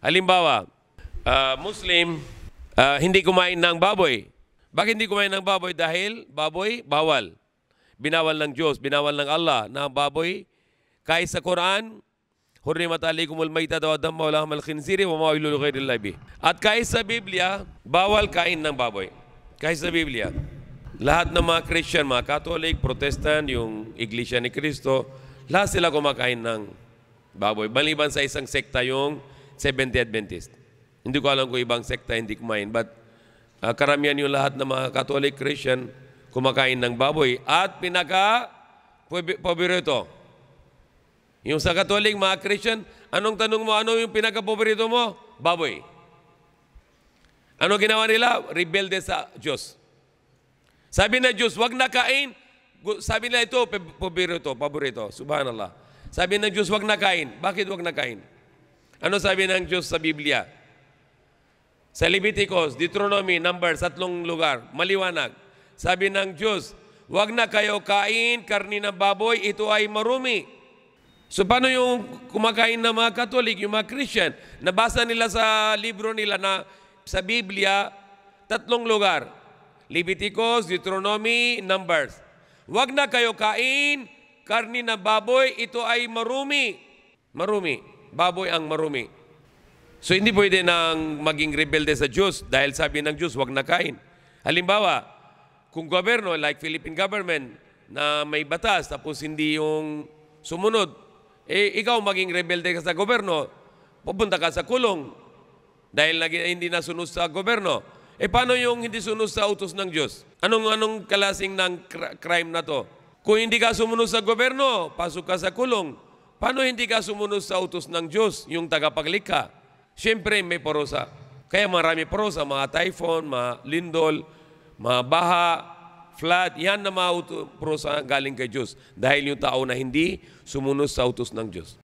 Halimbawa, uh, Muslim, uh, hindi kumain ng baboy. Bakit hindi kumain ng baboy? Dahil baboy, bawal. Binawal ng Diyos, binawal ng Allah na baboy. Kahit sa Quran, Hurrimat alaikumul maita wa damma wa lahmal khinziri wa mawilul ghairil labi. At kahit sa Biblia, bawal kain ng baboy. Kahit sa Biblia. Lahat ng mga Christian, mga Catholic, Protestant, yung Iglesia ni Cristo, lahat sila kumakain ng baboy. Baliban sa isang sekta yung 70 Adventist. Hindi ko alam kung ibang sekta, hindi main, But uh, karamihan yung lahat ng mga Catholic Christian kumakain ng baboy. At pinaka paborito. Yung sa Catholic, mga Christian, anong tanong mo, ano yung pinaka paborito mo? Baboy. Ano ginawa nila? Rebelde sa Diyos. Sabi na Diyos, wag nakain. Sabi nila ito, paborito, paborito. Subhanallah. Sabi na Diyos, wag nakain. Bakit wag nakain? Ano sabi ng Diyos sa Biblia? Sa Leviticus, Deuteronomy, Numbers, tatlong lugar, maliwanag. Sabi ng Diyos, wag na kayo kain karni ng baboy, ito ay marumi. So paano yung kumakain ng mga Katolik, yung mga Christian? Nabasa nila sa libro nila na sa Biblia, tatlong lugar. Leviticus, Deuteronomy, Numbers. Wag na kayo kain karni ng baboy, ito ay marumi. Marumi baboy ang marumi. So hindi pwede nang maging rebelde sa Diyos dahil sabi ng Diyos, huwag na kain. Halimbawa, kung gobyerno like Philippine government na may batas tapos hindi yung sumunod, eh ikaw maging rebelde ka sa gobyerno, pupunta ka sa kulong dahil hindi nasunod sa gobyerno. E paano yung hindi sunod sa utos ng Diyos? Anong-anong klaseng ng crime na to? Kung hindi ka sumunod sa gobyerno, pasok ka sa kulong. Paano hindi ka sumunod sa utos ng Diyos, yung tagapaglikha? Siyempre, may porosa. Kaya marami porosa, mga typhoon, mga lindol, mga baha, flood, yan na mga porosa galing kay Diyos. Dahil yung tao na hindi sumunod sa utos ng Diyos.